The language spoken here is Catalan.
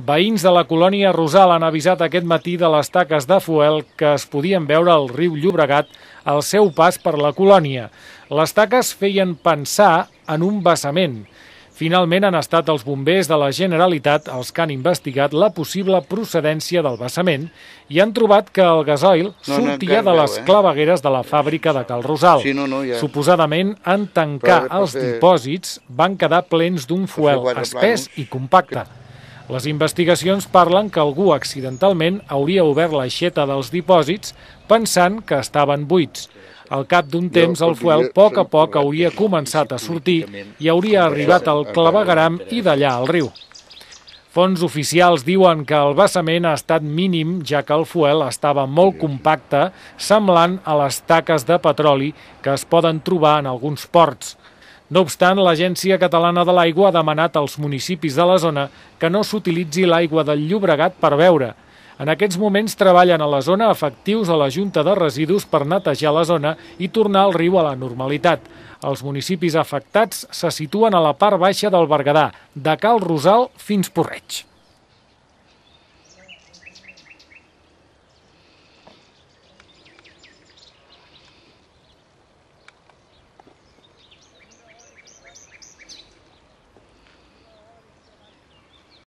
Veïns de la colònia Rosal han avisat aquest matí de les taques de fuel que es podien veure al riu Llobregat al seu pas per la colònia. Les taques feien pensar en un vessament. Finalment han estat els bombers de la Generalitat els que han investigat la possible procedència del vessament i han trobat que el gasoil sortia de les eh? clavegueres de la fàbrica de Cal Rosal. Suposadament, en tancar els dipòsits van quedar plens d'un fuel espès i compacte. Les investigacions parlen que algú accidentalment hauria obert l'aixeta dels dipòsits pensant que estaven buits. Al cap d'un temps, el fuel a poc a poc hauria començat a sortir i hauria arribat al clavegaram i d'allà al riu. Fons oficials diuen que el vessament ha estat mínim, ja que el fuel estava molt compacte, semblant a les taques de petroli que es poden trobar en alguns ports. No obstant, l'Agència Catalana de l'Aigua ha demanat als municipis de la zona que no s'utilitzi l'aigua del Llobregat per beure. En aquests moments treballen a la zona efectius a la Junta de Residus per netejar la zona i tornar el riu a la normalitat. Els municipis afectats se situen a la part baixa del Berguedà, de Cal Rosal fins Porreig.